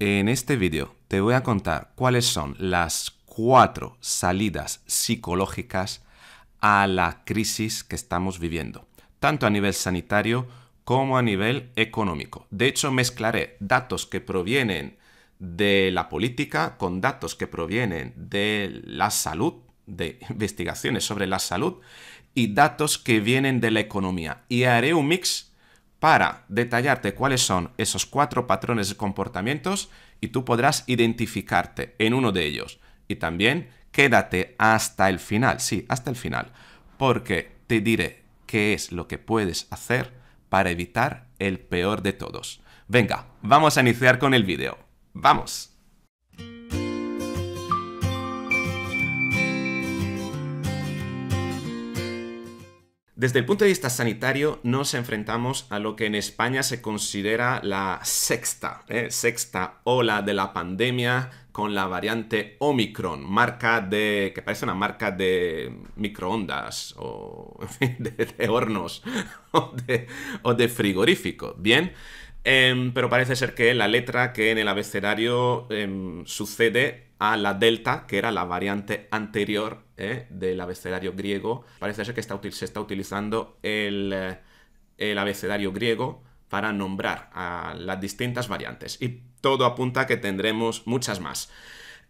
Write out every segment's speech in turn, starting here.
En este vídeo te voy a contar cuáles son las cuatro salidas psicológicas a la crisis que estamos viviendo, tanto a nivel sanitario como a nivel económico. De hecho, mezclaré datos que provienen de la política con datos que provienen de la salud, de investigaciones sobre la salud y datos que vienen de la economía. Y haré un mix para detallarte cuáles son esos cuatro patrones de comportamientos y tú podrás identificarte en uno de ellos. Y también quédate hasta el final, sí, hasta el final, porque te diré qué es lo que puedes hacer para evitar el peor de todos. Venga, vamos a iniciar con el vídeo. ¡Vamos! Desde el punto de vista sanitario, nos enfrentamos a lo que en España se considera la sexta, ¿eh? sexta ola de la pandemia con la variante Omicron, marca de. que parece una marca de microondas o de, hornos o de, frigorífico. Bien. Em, pero parece ser que la letra que en el abecedario em, sucede a la delta, que era la variante anterior ¿eh? del abecedario griego. Parece ser que se está utilizando eh, el, abecedario griego para nombrar a las distintas variantes. Y todo apunta a que tendremos muchas más.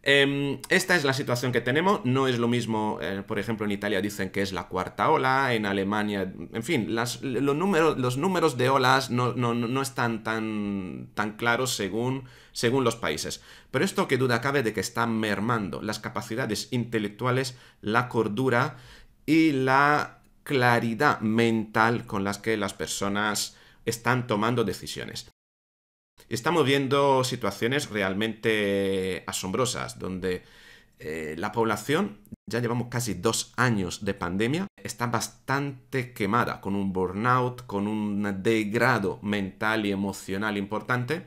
Em, esta es la situación que tenemos, no es lo mismo, eh, por ejemplo, en Italia dicen que es la cuarta ola, en Alemania, en fin, los, números, los números de olas no, están tan, tan claros según según los países. Pero esto que duda cabe de que está mermando las capacidades intelectuales, la cordura y la claridad mental con las que las personas están tomando decisiones. Estamos viendo situaciones realmente asombrosas, donde eh, la población, ya llevamos casi dos años de pandemia, está bastante quemada, con un burnout, con un degrado mental y emocional importante,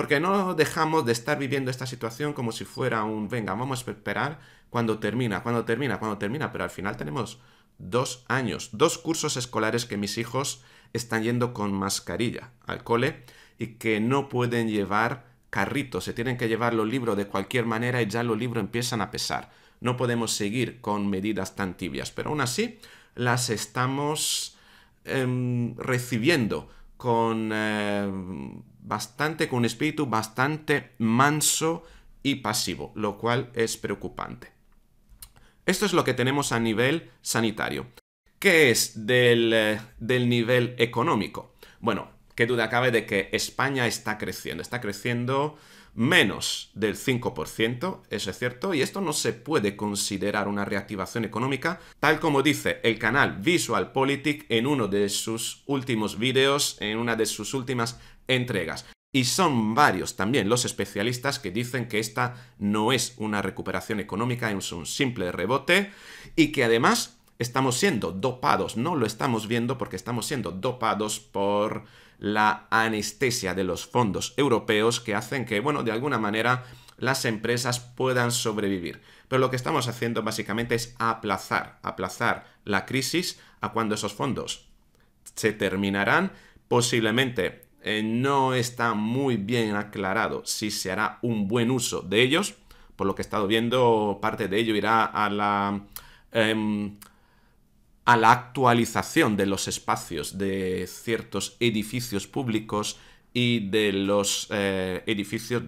porque no dejamos de estar viviendo esta situación como si fuera un, venga, vamos a esperar cuando termina, cuando termina, cuando termina, pero al final tenemos dos años, dos cursos escolares que mis hijos están yendo con mascarilla al cole y que no pueden llevar carritos, se tienen que llevar los libros de cualquier manera y ya los libros empiezan a pesar. No podemos seguir con medidas tan tibias, pero aún así las estamos em, recibiendo con em, bastante, con un espíritu bastante manso y pasivo, lo cual es preocupante. Esto es lo que tenemos a nivel sanitario. ¿Qué es del, eh, del nivel económico? Bueno, qué duda cabe de que España está creciendo, está creciendo menos del 5%, eso es cierto, y esto no se puede considerar una reactivación económica, tal como dice el canal Visual Politic en uno de sus últimos vídeos, en una de sus últimas entregas. Y son varios también los especialistas que dicen que esta no es una recuperación económica, es un simple rebote y que además estamos siendo dopados, no lo estamos viendo porque estamos siendo dopados por la anestesia de los fondos europeos que hacen que, bueno, de alguna manera las empresas puedan sobrevivir. Pero lo que estamos haciendo básicamente es aplazar, aplazar la crisis a cuando esos fondos se terminarán. Posiblemente eh, no está muy bien aclarado si se hará un buen uso de ellos. Por lo que he estado viendo, parte de ello irá a la... Em, a la actualización de los espacios de ciertos edificios públicos y de los eh, edificios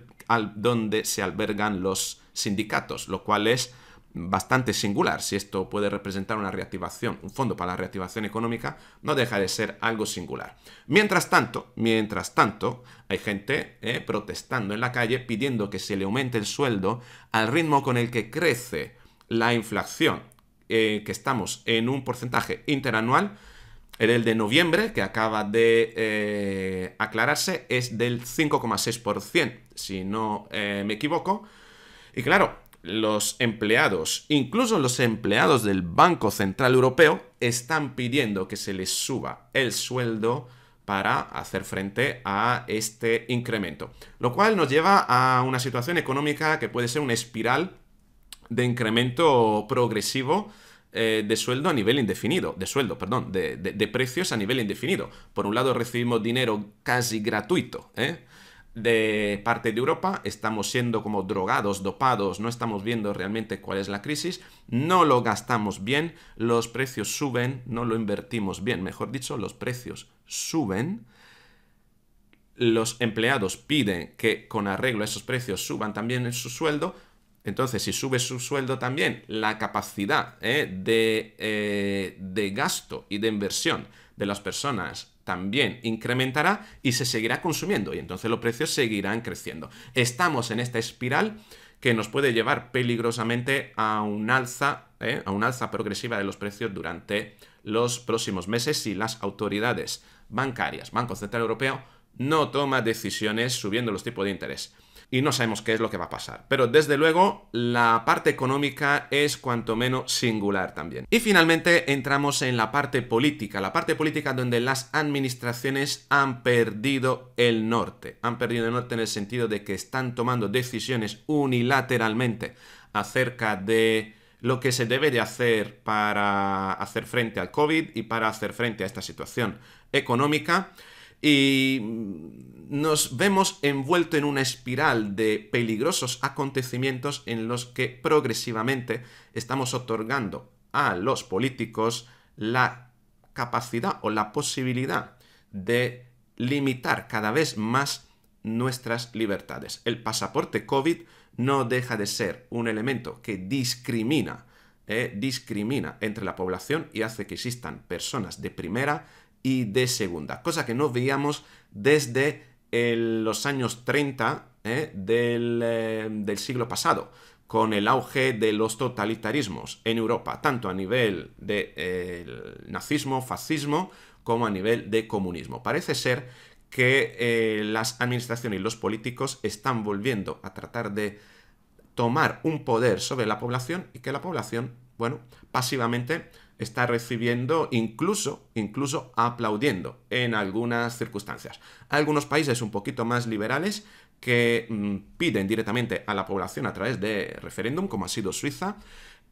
donde se albergan los sindicatos, lo cual es bastante singular. Si esto puede representar una reactivación, un fondo para la reactivación económica, no deja de ser algo singular. Mientras tanto, mientras tanto, hay gente eh, protestando en la calle pidiendo que se le aumente el sueldo al ritmo con el que crece la inflación. Eh, que estamos en un porcentaje interanual, en el de noviembre, que acaba de eh, aclararse, es del 5,6%, si no eh, me equivoco. Y claro, los empleados, incluso los empleados del Banco Central Europeo, están pidiendo que se les suba el sueldo para hacer frente a este incremento. Lo cual nos lleva a una situación económica que puede ser una espiral de incremento progresivo eh, de sueldo a nivel indefinido, de sueldo, perdón, de, de, precios a nivel indefinido. Por un lado recibimos dinero casi gratuito, ¿eh? de parte de Europa, estamos siendo como drogados, dopados, no estamos viendo realmente cuál es la crisis, no lo gastamos bien, los precios suben, no lo invertimos bien, mejor dicho, los precios suben, los empleados piden que con arreglo a esos precios suban también su sueldo, entonces, si sube su sueldo también, la capacidad ¿eh? Eh, de, gasto y de inversión de las personas también incrementará y se seguirá consumiendo y entonces los precios seguirán creciendo. Estamos en esta espiral que nos puede llevar peligrosamente a un alza, ¿eh? a un alza progresiva de los precios durante los próximos meses si las autoridades bancarias, Banco Central Europeo, no toma decisiones subiendo los tipos de interés y no sabemos qué es lo que va a pasar. Pero desde luego la parte económica es cuanto menos singular también. Y finalmente entramos en la parte política, la parte política donde las administraciones han perdido el norte. Han perdido el norte en el sentido de que están tomando decisiones unilateralmente acerca de lo que se debe de hacer para hacer frente al COVID y para hacer frente a esta situación económica y mm, nos vemos envuelto en una espiral de peligrosos acontecimientos en los que progresivamente estamos otorgando a los políticos la capacidad o la posibilidad de limitar cada vez más nuestras libertades. El pasaporte COVID no deja de ser un elemento que discrimina, eh, discrimina entre la población y hace que existan personas de primera y de segunda, cosa que no veíamos desde los años 30 ¿eh? Eh, del, siglo pasado con el auge de los totalitarismos en Europa, tanto a nivel de eh, nazismo, fascismo, como a nivel de comunismo. Parece ser que las administraciones y los políticos están volviendo a tratar de tomar un poder sobre la población y que la población, bueno, pasivamente está recibiendo, incluso, incluso aplaudiendo en algunas circunstancias. Algunos países un poquito más liberales que mm, piden directamente a la población a través de referéndum, como ha sido Suiza,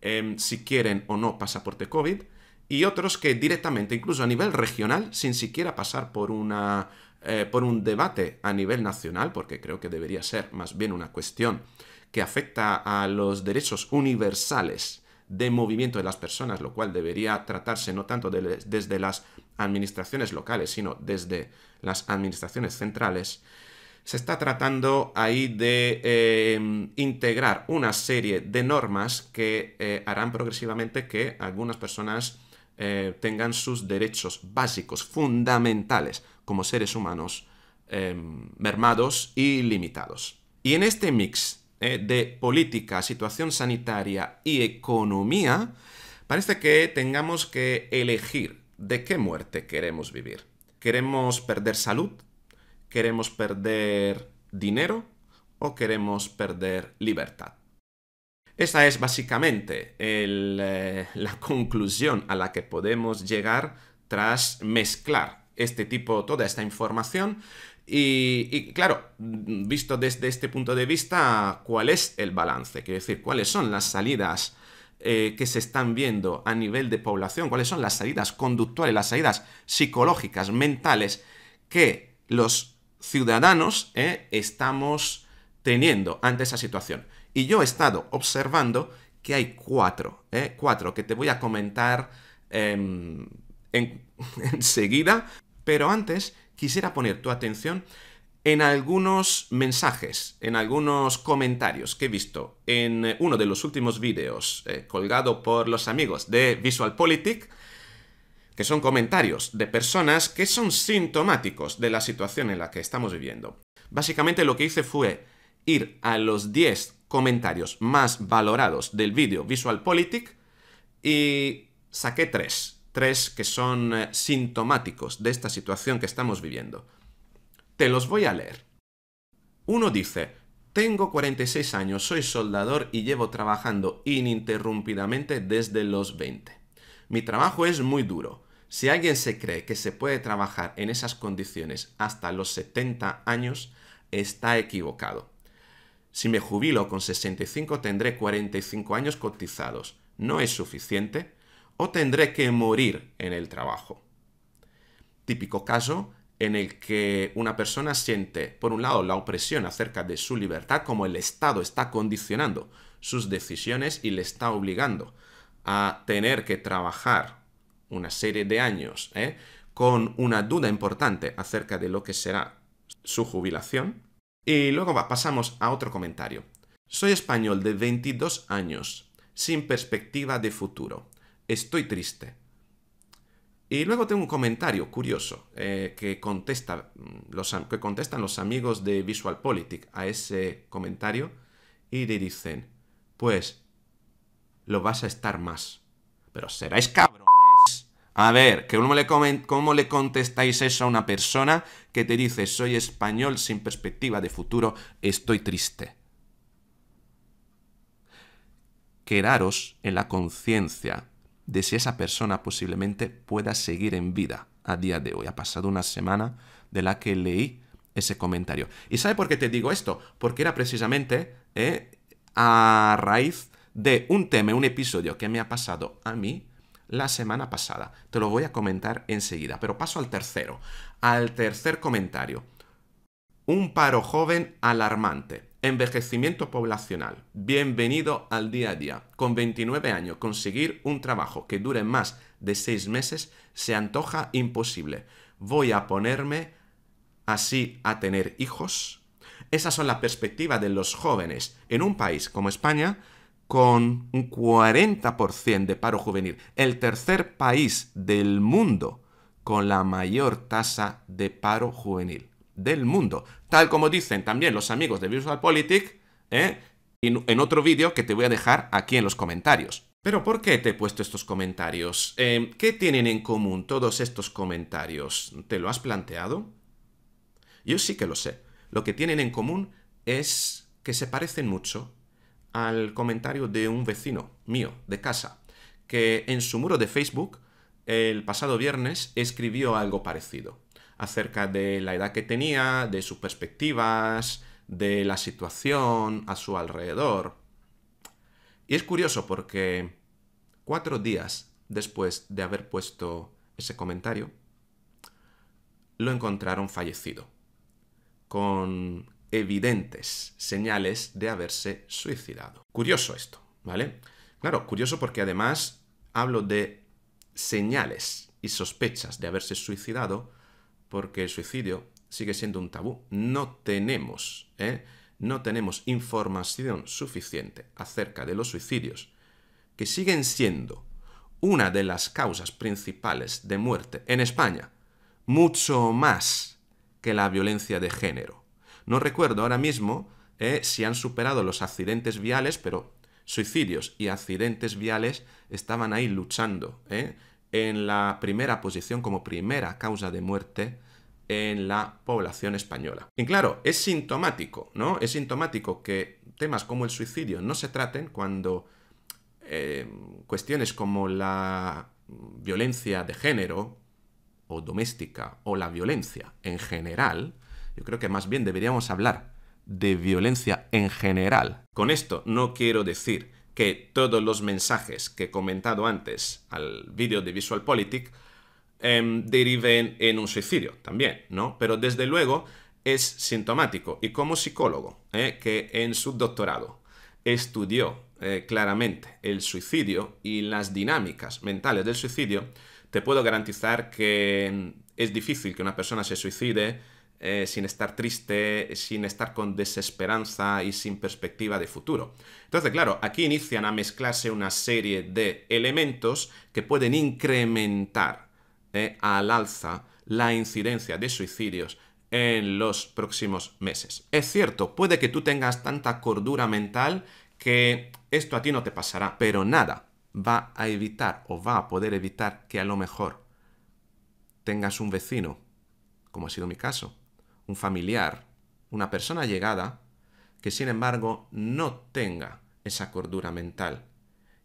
em, si quieren o no pasaporte COVID, y otros que directamente, incluso a nivel regional, sin siquiera pasar por una eh, por un debate a nivel nacional, porque creo que debería ser más bien una cuestión que afecta a los derechos universales de movimiento de las personas, lo cual debería tratarse no tanto desde las administraciones locales, sino desde las administraciones centrales, se está tratando ahí de em, integrar una serie de normas que eh, harán progresivamente que algunas personas eh, tengan sus derechos básicos, fundamentales, como seres humanos, em, mermados y limitados. Y en este mix eh, de política, situación sanitaria y economía, parece que tengamos que elegir de qué muerte queremos vivir. ¿Queremos perder salud? ¿Queremos perder dinero? ¿O queremos perder libertad? Esa es básicamente eh, la conclusión a la que podemos llegar tras mezclar este tipo, toda esta información y, claro, visto desde este punto de vista, ¿cuál es el balance? Quiero decir, ¿cuáles son las salidas eh, que se están viendo a nivel de población? ¿Cuáles son las salidas conductuales, las salidas psicológicas, mentales que los ciudadanos eh, estamos teniendo ante esa situación? Y yo he estado observando que hay cuatro, eh, cuatro que te voy a comentar em, enseguida, pero antes quisiera poner tu atención en algunos mensajes, en algunos comentarios que he visto en eh, uno de los últimos vídeos eh, colgado por los amigos de VisualPolitik, que son comentarios de personas que son sintomáticos de la situación en la que estamos viviendo. Básicamente lo que hice fue ir a los 10 comentarios más valorados del vídeo VisualPolitik y saqué 3 tres que son eh, sintomáticos de esta situación que estamos viviendo. Te los voy a leer. Uno dice, tengo 46 años, soy soldador y llevo trabajando ininterrumpidamente desde los 20. Mi trabajo es muy duro. Si alguien se cree que se puede trabajar en esas condiciones hasta los 70 años, está equivocado. Si me jubilo con 65 tendré 45 años cotizados. ¿No es suficiente? o tendré que morir en el trabajo. Típico caso en el que una persona siente, por un lado, la opresión acerca de su libertad, como el Estado está condicionando sus decisiones y le está obligando a tener que trabajar una serie de años ¿eh? con una duda importante acerca de lo que será su jubilación. Y luego pasamos a otro comentario. Soy español de 22 años, sin perspectiva de futuro estoy triste. Y luego tengo un comentario curioso eh, que, contesta mm, los, que contestan los amigos de VisualPolitik a ese comentario y le dicen, pues, lo vas a estar más. Pero seráis cabrones. A ver, ¿cómo le, ¿cómo le contestáis eso a una persona que te dice, soy español sin perspectiva de futuro, estoy triste? Quedaros en la conciencia de si esa persona posiblemente pueda seguir en vida a día de hoy. Ha pasado una semana de la que leí ese comentario. ¿Y sabe por qué te digo esto? Porque era precisamente eh, a raíz de un tema, un episodio que me ha pasado a mí la semana pasada. Te lo voy a comentar enseguida, pero paso al tercero, al tercer comentario. Un paro joven alarmante. Envejecimiento poblacional. Bienvenido al día a día. Con 29 años conseguir un trabajo que dure más de 6 meses se antoja imposible. Voy a ponerme así a tener hijos. Esas son las perspectivas de los jóvenes en un país como España con un 40% de paro juvenil, el tercer país del mundo con la mayor tasa de paro juvenil del mundo. Tal como dicen también los amigos de VisualPolitik ¿eh? en otro vídeo que te voy a dejar aquí en los comentarios. Pero ¿por qué te he puesto estos comentarios? Em, ¿Qué tienen en común todos estos comentarios? ¿Te lo has planteado? Yo sí que lo sé. Lo que tienen en común es que se parecen mucho al comentario de un vecino mío de casa, que en su muro de Facebook el pasado viernes escribió algo parecido acerca de la edad que tenía, de sus perspectivas, de la situación a su alrededor. Y es curioso porque cuatro días después de haber puesto ese comentario, lo encontraron fallecido, con evidentes señales de haberse suicidado. Curioso esto, ¿vale? Claro, curioso porque además hablo de señales y sospechas de haberse suicidado porque el suicidio sigue siendo un tabú. No tenemos, ¿eh? no tenemos información suficiente acerca de los suicidios, que siguen siendo una de las causas principales de muerte en España, mucho más que la violencia de género. No recuerdo ahora mismo ¿eh? si han superado los accidentes viales, pero suicidios y accidentes viales estaban ahí luchando. ¿eh? en la primera posición como primera causa de muerte en la población española. Y claro, es sintomático, ¿no? Es sintomático que temas como el suicidio no se traten cuando eh, cuestiones como la violencia de género o doméstica o la violencia en general, yo creo que más bien deberíamos hablar de violencia en general. Con esto no quiero decir que todos los mensajes que he comentado antes al vídeo de VisualPolitik em, deriven en un suicidio también, ¿no? Pero desde luego es sintomático y como psicólogo ¿eh? que en su doctorado estudió eh, claramente el suicidio y las dinámicas mentales del suicidio, te puedo garantizar que em, es difícil que una persona se suicide eh, sin estar triste, sin estar con desesperanza y sin perspectiva de futuro. Entonces, claro, aquí inician a mezclarse una serie de elementos que pueden incrementar eh, al alza la incidencia de suicidios en los próximos meses. Es cierto, puede que tú tengas tanta cordura mental que esto a ti no te pasará, pero nada va a evitar o va a poder evitar que a lo mejor tengas un vecino, como ha sido mi caso, un familiar, una persona llegada, que sin embargo no tenga esa cordura mental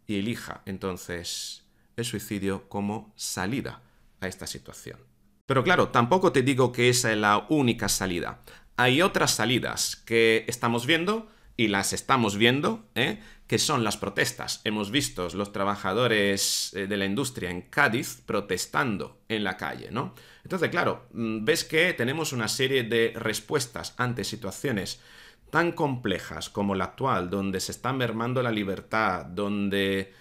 y elija entonces el suicidio como salida a esta situación. Pero claro, tampoco te digo que esa es la única salida. Hay otras salidas que estamos viendo y las estamos viendo, ¿eh? que son las protestas. Hemos visto los trabajadores eh, de la industria en Cádiz protestando en la calle, ¿no? Entonces, claro, mm, ves que tenemos una serie de respuestas ante situaciones tan complejas como la actual, donde se está mermando la libertad, donde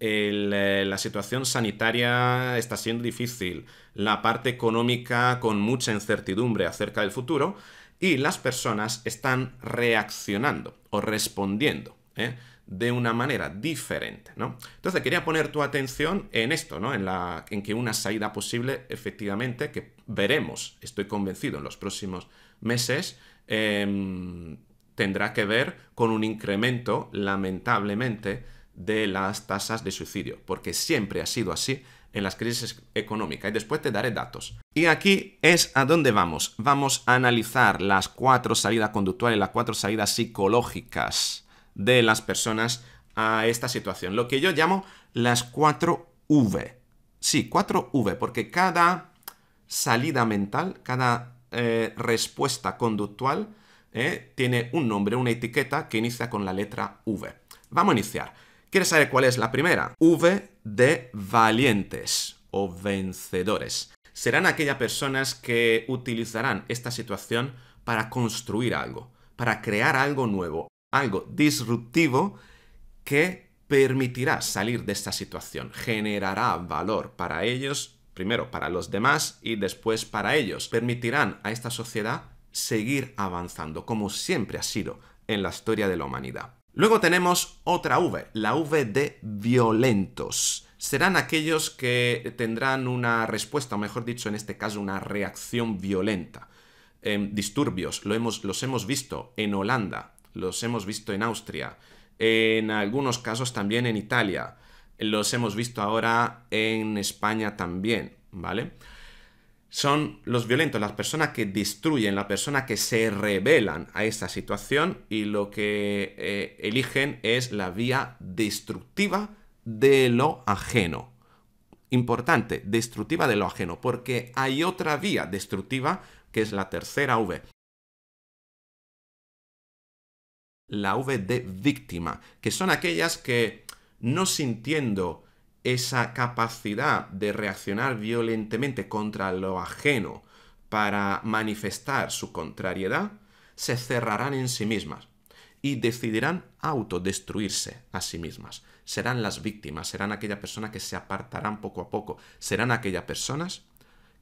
eh, la situación sanitaria está siendo difícil, la parte económica con mucha incertidumbre acerca del futuro, y las personas están reaccionando o respondiendo. ¿eh? de una manera diferente, ¿no? Entonces quería poner tu atención en esto, ¿no? En, la, en que una salida posible, efectivamente, que veremos, estoy convencido, en los próximos meses, em, tendrá que ver con un incremento, lamentablemente, de las tasas de suicidio, porque siempre ha sido así en las crisis económicas y después te daré datos. Y aquí es a dónde vamos. Vamos a analizar las cuatro salidas conductuales, las cuatro salidas psicológicas de las personas a esta situación. Lo que yo llamo las cuatro V. Sí, cuatro V, porque cada salida mental, cada eh, respuesta conductual eh, tiene un nombre, una etiqueta que inicia con la letra V. Vamos a iniciar. ¿Quieres saber cuál es la primera? V de valientes o vencedores. Serán aquellas personas que utilizarán esta situación para construir algo, para crear algo nuevo, algo disruptivo que permitirá salir de esta situación, generará valor para ellos, primero para los demás y después para ellos. Permitirán a esta sociedad seguir avanzando como siempre ha sido en la historia de la humanidad. Luego tenemos otra V, la V de violentos. Serán aquellos que tendrán una respuesta, o mejor dicho, en este caso, una reacción violenta. Em, disturbios, lo hemos, los hemos visto en Holanda, los hemos visto en Austria, en algunos casos también en Italia, los hemos visto ahora en España también, ¿vale? son los violentos, las personas que destruyen, las personas que se rebelan a esta situación y lo que eh, eligen es la vía destructiva de lo ajeno. Importante, destructiva de lo ajeno, porque hay otra vía destructiva que es la tercera V. La V de víctima, que son aquellas que no sintiendo esa capacidad de reaccionar violentemente contra lo ajeno para manifestar su contrariedad, se cerrarán en sí mismas y decidirán autodestruirse a sí mismas. Serán las víctimas, serán aquellas personas que se apartarán poco a poco, serán aquellas personas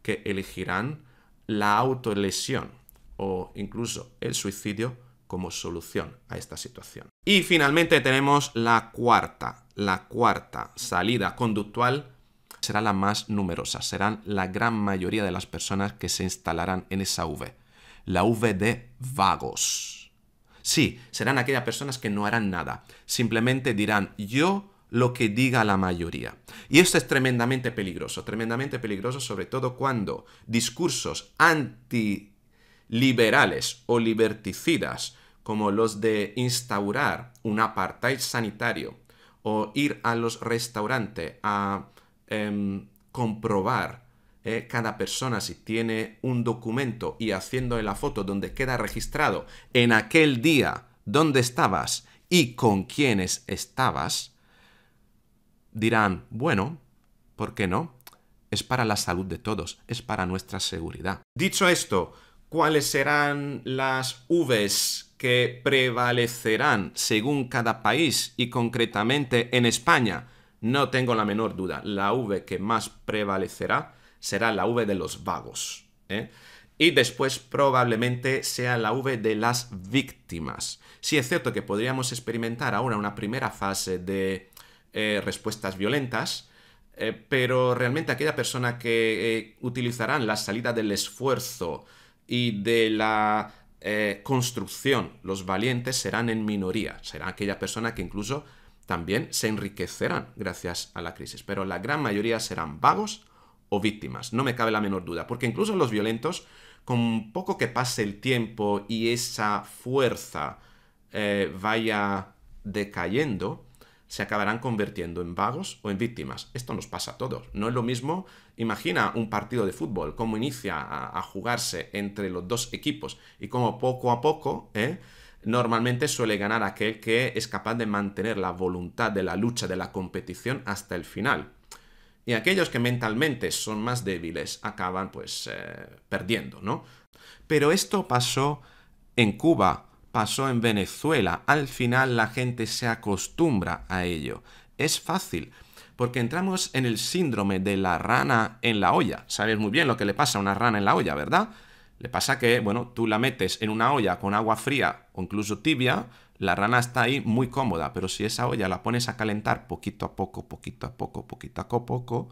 que elegirán la autolesión o incluso el suicidio como solución a esta situación. Y finalmente tenemos la cuarta la cuarta salida conductual será la más numerosa, serán la gran mayoría de las personas que se instalarán en esa V, la V de vagos. Sí, serán aquellas personas que no harán nada, simplemente dirán yo lo que diga la mayoría. Y esto es tremendamente peligroso, tremendamente peligroso sobre todo cuando discursos antiliberales o liberticidas como los de instaurar un apartheid sanitario o ir a los restaurantes a em, comprobar eh, cada persona si tiene un documento y haciendo la foto donde queda registrado en aquel día dónde estabas y con quiénes estabas, dirán, bueno, ¿por qué no? Es para la salud de todos, es para nuestra seguridad. Dicho esto, ¿cuáles serán las Vs que prevalecerán según cada país y concretamente en España, no tengo la menor duda, la V que más prevalecerá será la V de los vagos. ¿eh? Y después probablemente sea la V de las víctimas. Sí es cierto que podríamos experimentar ahora una primera fase de eh, respuestas violentas, eh, pero realmente aquella persona que utilizarán la salida del esfuerzo y de la eh, construcción, los valientes serán en minoría, serán aquella persona que incluso también se enriquecerán gracias a la crisis, pero la gran mayoría serán vagos o víctimas, no me cabe la menor duda, porque incluso los violentos, con poco que pase el tiempo y esa fuerza eh, vaya decayendo, se acabarán convirtiendo en vagos o en víctimas. Esto nos pasa a todos. No es lo mismo, imagina un partido de fútbol, cómo inicia a, jugarse entre los dos equipos y cómo poco a poco, ¿eh? normalmente suele ganar aquel que es capaz de mantener la voluntad de la lucha, de la competición hasta el final. Y aquellos que mentalmente son más débiles acaban pues eh, perdiendo, ¿no? Pero esto pasó en Cuba pasó en Venezuela. Al final la gente se acostumbra a ello. Es fácil, porque entramos en el síndrome de la rana en la olla. Sabes muy bien lo que le pasa a una rana en la olla, ¿verdad? Le pasa que, bueno, tú la metes en una olla con agua fría o incluso tibia, la rana está ahí muy cómoda, pero si esa olla la pones a calentar poquito a poco, poquito a poco, poquito a poco,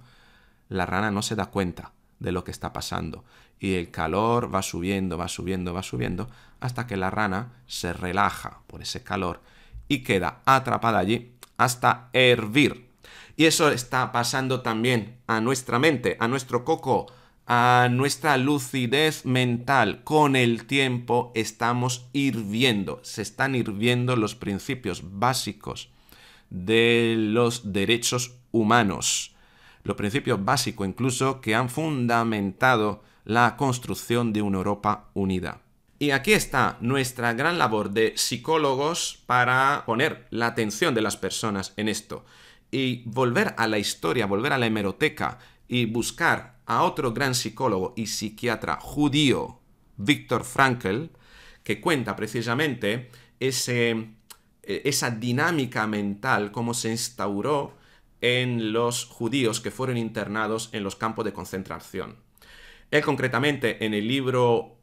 la rana no se da cuenta de lo que está pasando. Y el calor va subiendo, va subiendo, va subiendo, hasta que la rana se relaja por ese calor y queda atrapada allí hasta hervir. Y eso está pasando también a nuestra mente, a nuestro coco, a nuestra lucidez mental. Con el tiempo estamos hirviendo, se están hirviendo los principios básicos de los derechos humanos. Los principios básicos incluso que han fundamentado la construcción de una Europa unida. Y aquí está nuestra gran labor de psicólogos para poner la atención de las personas en esto y volver a la historia, volver a la hemeroteca y buscar a otro gran psicólogo y psiquiatra judío, Víctor Frankl, que cuenta precisamente ese, eh, esa dinámica mental, cómo se instauró en los judíos que fueron internados en los campos de concentración. Él concretamente en el libro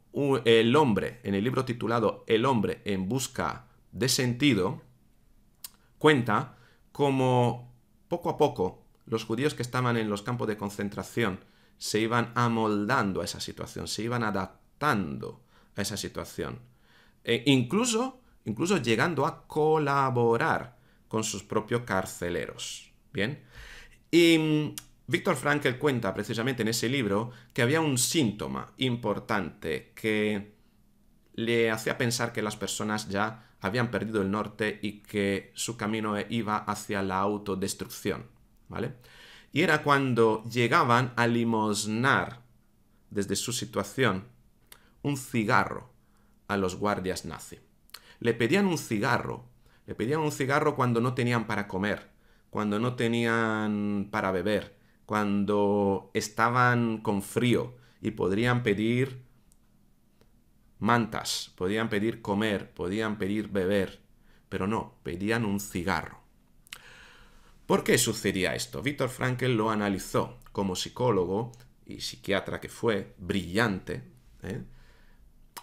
el hombre, en el libro titulado El hombre en busca de sentido, cuenta cómo poco a poco los judíos que estaban en los campos de concentración se iban amoldando a esa situación, se iban adaptando a esa situación. E incluso, incluso llegando a colaborar con sus propios carceleros. Bien. Y Víctor Frankel cuenta precisamente en ese libro que había un síntoma importante que le hacía pensar que las personas ya habían perdido el norte y que su camino iba hacia la autodestrucción, ¿vale? Y era cuando llegaban a limosnar desde su situación un cigarro a los guardias nazi. Le pedían un cigarro, le pedían un cigarro cuando no tenían para comer, cuando no tenían para beber, cuando estaban con frío y podrían pedir mantas, podían pedir comer, podían pedir beber, pero no, pedían un cigarro. ¿Por qué sucedía esto? Víctor Frankl lo analizó como psicólogo y psiquiatra que fue, brillante, ¿eh?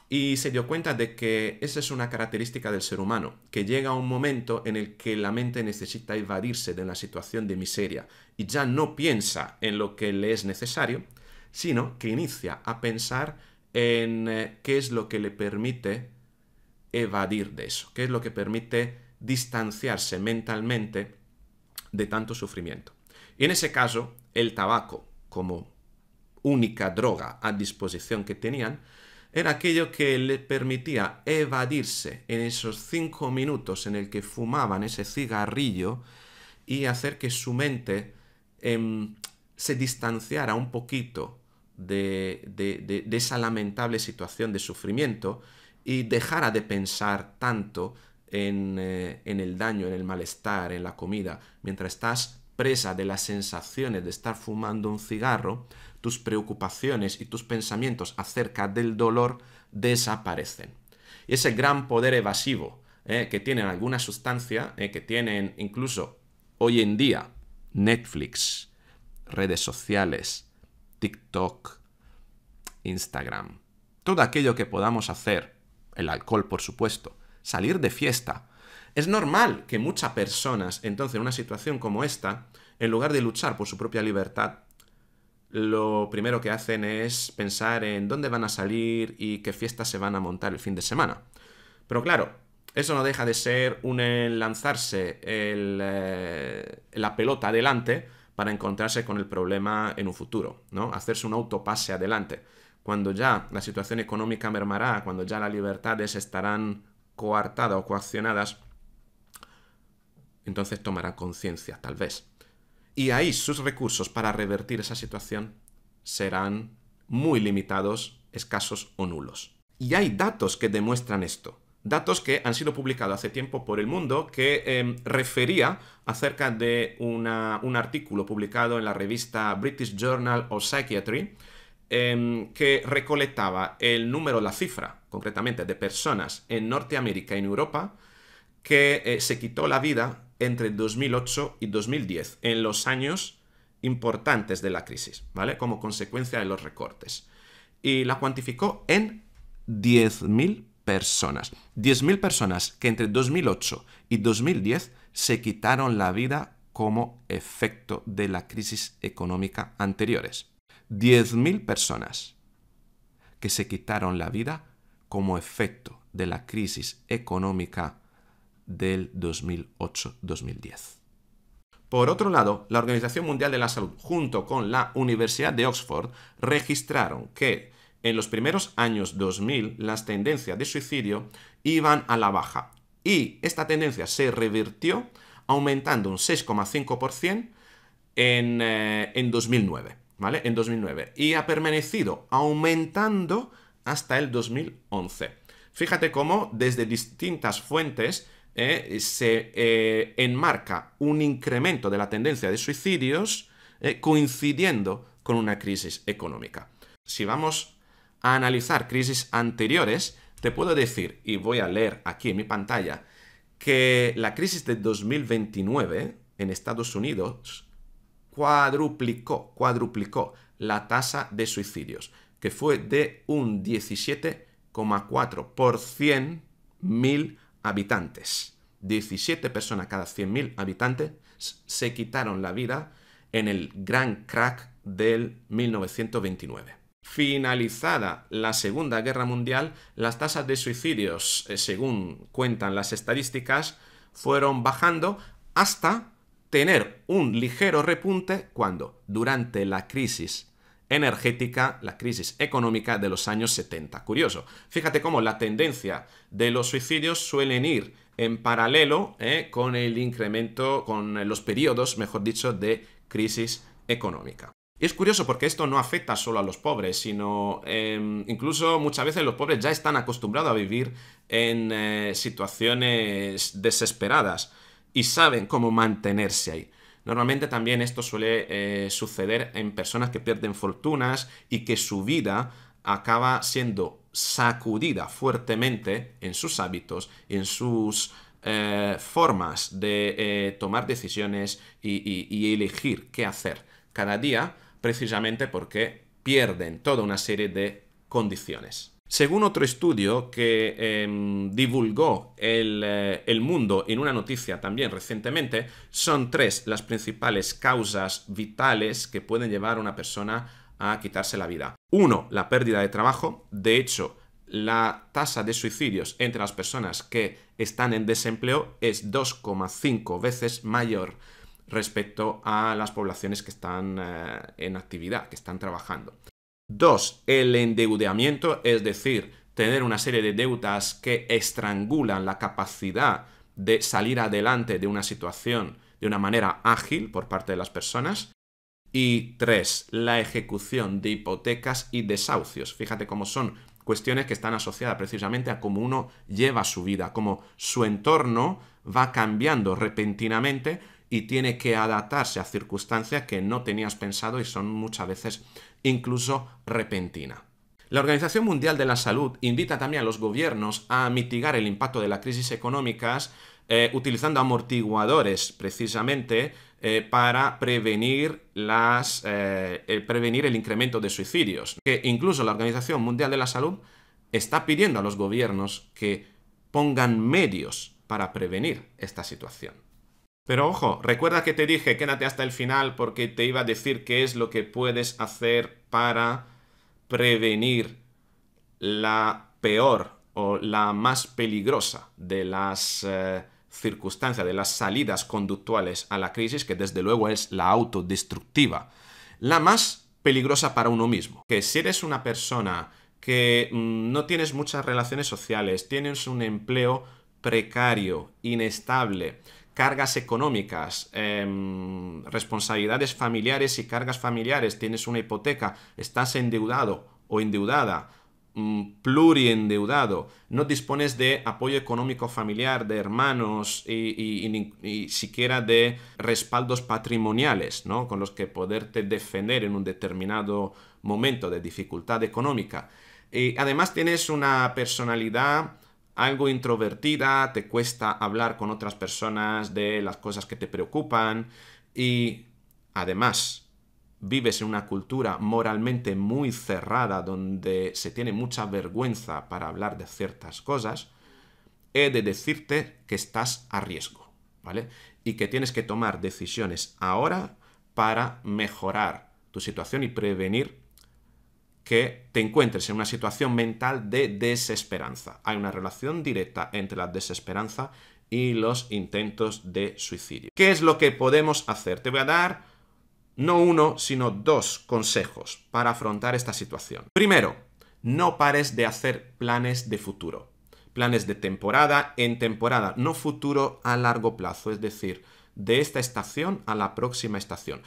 y se dio cuenta de que esa es una característica del ser humano, que llega un momento en el que la mente necesita evadirse de la situación de miseria, y ya no piensa en lo que le es necesario, sino que inicia a pensar en eh, qué es lo que le permite evadir de eso, qué es lo que permite distanciarse mentalmente de tanto sufrimiento. Y en ese caso, el tabaco, como única droga a disposición que tenían, era aquello que le permitía evadirse en esos cinco minutos en el que fumaban ese cigarrillo y hacer que su mente Em, se distanciara un poquito de, esa lamentable situación de sufrimiento y dejara de pensar tanto eh, en, el daño, en el malestar, en la comida. Mientras estás presa de las sensaciones de estar fumando un cigarro, tus preocupaciones y tus pensamientos acerca del dolor desaparecen. Y ese gran poder evasivo eh, que tienen algunas sustancias, eh, que tienen incluso hoy en día Netflix, redes sociales, TikTok, Instagram. Todo aquello que podamos hacer, el alcohol por supuesto, salir de fiesta. Es normal que muchas personas, entonces en una situación como esta, en lugar de luchar por su propia libertad, lo primero que hacen es pensar en dónde van a salir y qué fiestas se van a montar el fin de semana. Pero claro, eso no deja de ser un lanzarse eh, la pelota adelante para encontrarse con el problema en un futuro, ¿no? Hacerse un autopase adelante. Cuando ya la situación económica mermará, cuando ya las libertades estarán coartadas o coaccionadas, entonces tomará conciencia, tal vez. Y ahí sus recursos para revertir esa situación serán muy limitados, escasos o nulos. Y hay datos que demuestran esto datos que han sido publicados hace tiempo por El Mundo que em, refería acerca de un artículo publicado en la revista British Journal of Psychiatry em, que recolectaba el número, la cifra concretamente de personas en Norteamérica y en Europa que eh, se quitó la vida entre 2008 y 2010, en los años importantes de la crisis, ¿vale? Como consecuencia de los recortes. Y la cuantificó en 10.000 personas personas. 10.000 personas que entre 2008 y 2010 se quitaron la vida como efecto de la crisis económica anteriores. 10.000 personas que se quitaron la vida como efecto de la crisis económica del 2008-2010. Por otro lado, la Organización Mundial de la Salud junto con la Universidad de Oxford registraron que en los primeros años 2000 las tendencias de suicidio iban a la baja y esta tendencia se revirtió aumentando un 6,5% en, eh, en 2009, ¿vale? En 2009 y ha permanecido aumentando hasta el 2011. Fíjate cómo desde distintas fuentes eh, se eh, enmarca un incremento de la tendencia de suicidios coincidiendo con una crisis económica. Si vamos a analizar crisis anteriores, te puedo decir, y voy a leer aquí en mi pantalla, que la crisis de 2029 en Estados Unidos cuadruplicó, cuadruplicó la tasa de suicidios, que fue de un 17,4% por 100.000 habitantes. 17 personas cada 100.000 habitantes se quitaron la vida en el gran crack del 1929. Finalizada la Segunda Guerra Mundial, las tasas de suicidios, eh, según cuentan las estadísticas, fueron bajando hasta tener un ligero repunte cuando, durante la crisis energética, la crisis económica de los años 70. Curioso, fíjate cómo la tendencia de los suicidios suelen ir en paralelo eh, con el incremento, con los periodos, mejor dicho, de crisis económica es curioso porque esto no afecta solo a los pobres, sino em, incluso muchas veces los pobres ya están acostumbrados a vivir en eh, situaciones desesperadas y saben cómo mantenerse ahí. Normalmente también esto suele eh, suceder en personas que pierden fortunas y que su vida acaba siendo sacudida fuertemente en sus hábitos, en sus eh, formas de tomar decisiones y, elegir qué hacer. Cada día precisamente porque pierden toda una serie de condiciones. Según otro estudio que em, divulgó el, eh, el, mundo en una noticia también recientemente, son tres las principales causas vitales que pueden llevar a una persona a quitarse la vida. Uno, la pérdida de trabajo. De hecho, la tasa de suicidios entre las personas que están en desempleo es 2,5 veces mayor respecto a las poblaciones que están eh, en actividad, que están trabajando. Dos, el endeudamiento, es decir, tener una serie de deudas que estrangulan la capacidad de salir adelante de una situación de una manera ágil por parte de las personas. Y tres, la ejecución de hipotecas y desahucios. Fíjate cómo son cuestiones que están asociadas precisamente a cómo uno lleva su vida, cómo su entorno va cambiando repentinamente y tiene que adaptarse a circunstancias que no tenías pensado y son muchas veces incluso repentinas. La Organización Mundial de la Salud invita también a los gobiernos a mitigar el impacto de las crisis económicas eh, utilizando amortiguadores precisamente eh, para prevenir, eh, prevenir el incremento de suicidios. Que incluso la Organización Mundial de la Salud está pidiendo a los gobiernos que pongan medios para prevenir esta situación. Pero ojo, recuerda que te dije quédate hasta el final porque te iba a decir qué es lo que puedes hacer para prevenir la peor o la más peligrosa de las eh, circunstancias, de las salidas conductuales a la crisis, que desde luego es la autodestructiva. La más peligrosa para uno mismo. Que si eres una persona que mm, no tienes muchas relaciones sociales, tienes un empleo precario, inestable, cargas económicas, em, responsabilidades familiares y cargas familiares, tienes una hipoteca, estás endeudado o endeudada, mm, pluriendeudado, no dispones de apoyo económico familiar, de hermanos y, siquiera de respaldos patrimoniales, Con los que poderte defender en un determinado momento de dificultad económica. Y además tienes una personalidad algo introvertida, te cuesta hablar con otras personas de las cosas que te preocupan y además vives en una cultura moralmente muy cerrada donde se tiene mucha vergüenza para hablar de ciertas cosas, he de decirte que estás a riesgo, ¿vale? Y que tienes que tomar decisiones ahora para mejorar tu situación y prevenir que te encuentres en una situación mental de desesperanza. Hay una relación directa entre la desesperanza y los intentos de suicidio. ¿Qué es lo que podemos hacer? Te voy a dar no uno, sino dos consejos para afrontar esta situación. Primero, no pares de hacer planes de futuro. Planes de temporada en temporada, no futuro a largo plazo, es decir, de esta estación a la próxima estación.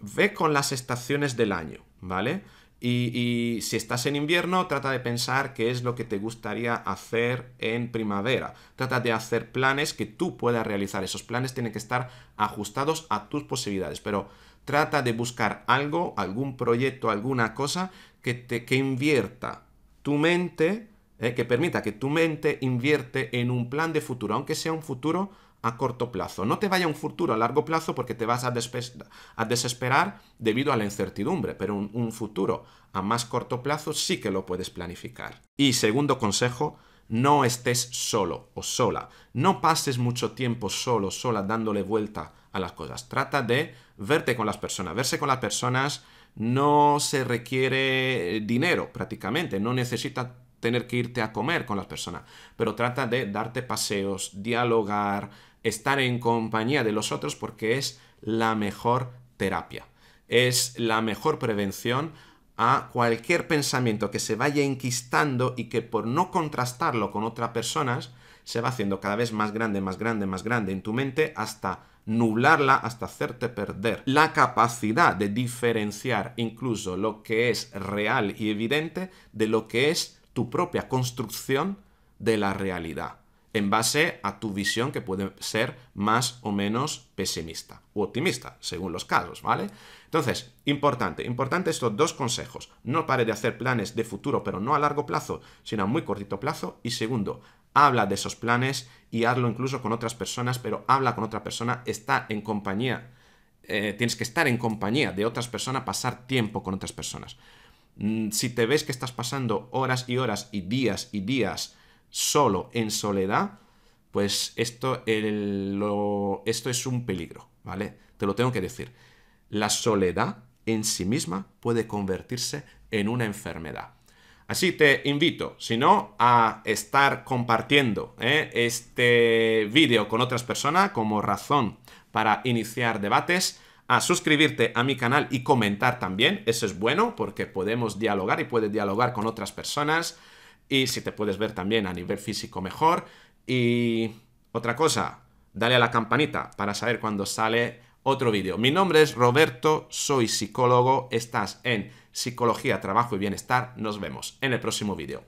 Ve con las estaciones del año, ¿vale? Y, si estás en invierno, trata de pensar qué es lo que te gustaría hacer en primavera. Trata de hacer planes que tú puedas realizar. Esos planes tienen que estar ajustados a tus posibilidades, pero trata de buscar algo, algún proyecto, alguna cosa que, te, invierta tu mente, eh, que permita que tu mente invierte en un plan de futuro, aunque sea un futuro a corto plazo. No te vaya un futuro a largo plazo porque te vas a, desesperar debido a la incertidumbre, pero un, futuro a más corto plazo sí que lo puedes planificar. Y segundo consejo, no estés solo o sola. No pases mucho tiempo solo, sola, dándole vuelta a las cosas. Trata de verte con las personas. Verse con las personas no se requiere eh, dinero prácticamente. No necesita tener que irte a comer con las personas. Pero trata de darte paseos, dialogar, estar en compañía de los otros porque es la mejor terapia, es la mejor prevención a cualquier pensamiento que se vaya enquistando y que por no contrastarlo con otras personas se va haciendo cada vez más grande, más grande, más grande en tu mente hasta nublarla, hasta hacerte perder la capacidad de diferenciar incluso lo que es real y evidente de lo que es tu propia construcción de la realidad en base a tu visión que puede ser más o menos pesimista u optimista, según los casos, ¿vale? Entonces, importante, importante estos dos consejos. No pare de hacer planes de futuro, pero no a largo plazo, sino a muy cortito plazo. Y segundo, habla de esos planes y hazlo incluso con otras personas, pero habla con otra persona, está en compañía. Eh, tienes que estar en compañía de otras personas, pasar tiempo con otras personas. Mm, si te ves que estás pasando horas y horas y días y días solo, en soledad, pues esto, esto es un peligro, ¿vale? Te lo tengo que decir. La soledad en sí misma puede convertirse en una enfermedad. Así te invito, si no, a estar compartiendo ¿eh? este vídeo con otras personas como razón para iniciar debates, a suscribirte a mi canal y comentar también, eso es bueno porque podemos dialogar y puedes dialogar con otras personas y si te puedes ver también a nivel físico mejor. Y otra cosa, dale a la campanita para saber cuando sale otro vídeo. Mi nombre es Roberto, soy psicólogo, estás en Psicología, Trabajo y Bienestar. Nos vemos en el próximo vídeo.